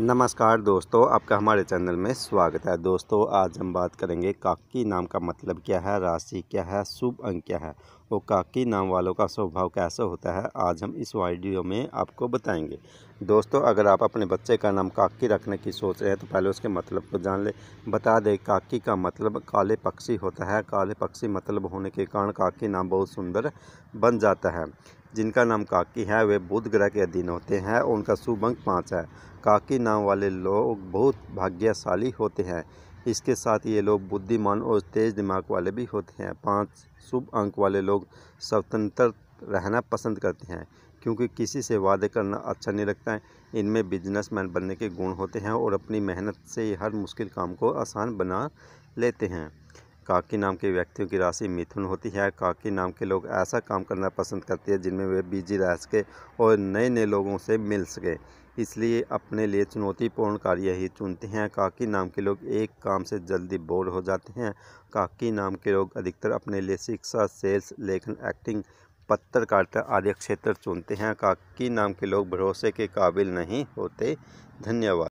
नमस्कार दोस्तों आपका हमारे चैनल में स्वागत है दोस्तों आज हम बात करेंगे काकी नाम का मतलब क्या है राशि क्या है शुभ अंक क्या है और काकी नाम वालों का स्वभाव कैसा होता है आज हम इस वीडियो में आपको बताएंगे दोस्तों अगर आप अपने बच्चे का नाम काकी रखने की सोच रहे हैं तो पहले उसके मतलब को जान ले बता दें काकी का मतलब काले पक्षी होता है काले पक्षी मतलब होने के कारण काकी नाम बहुत सुंदर बन जाता है जिनका नाम काकी है वे बुध ग्रह के अधीन होते हैं उनका शुभ अंक पाँच है काकी नाम वाले लोग बहुत भाग्यशाली होते हैं इसके साथ ये लोग बुद्धिमान और तेज दिमाग वाले भी होते हैं पाँच शुभ अंक वाले लोग स्वतंत्र रहना पसंद करते हैं क्योंकि किसी से वादे करना अच्छा नहीं लगता है इनमें बिजनेसमैन बनने के गुण होते हैं और अपनी मेहनत से हर मुश्किल काम को आसान बना लेते हैं काकी नाम के व्यक्तियों की राशि मिथुन होती है काकी नाम के लोग ऐसा काम करना पसंद करते हैं जिनमें वे बिजी रह सके और नए नए लोगों से मिल सके इसलिए अपने लिए चुनौतीपूर्ण कार्य ही चुनते हैं काकी नाम के लोग एक काम से जल्दी बोर हो जाते हैं काकी नाम के लोग अधिकतर अपने लिए शिक्षा सेल्स लेखन एक्टिंग पत्रकारिता आदि क्षेत्र चुनते हैं काकी नाम के लोग भरोसे के काबिल नहीं होते धन्यवाद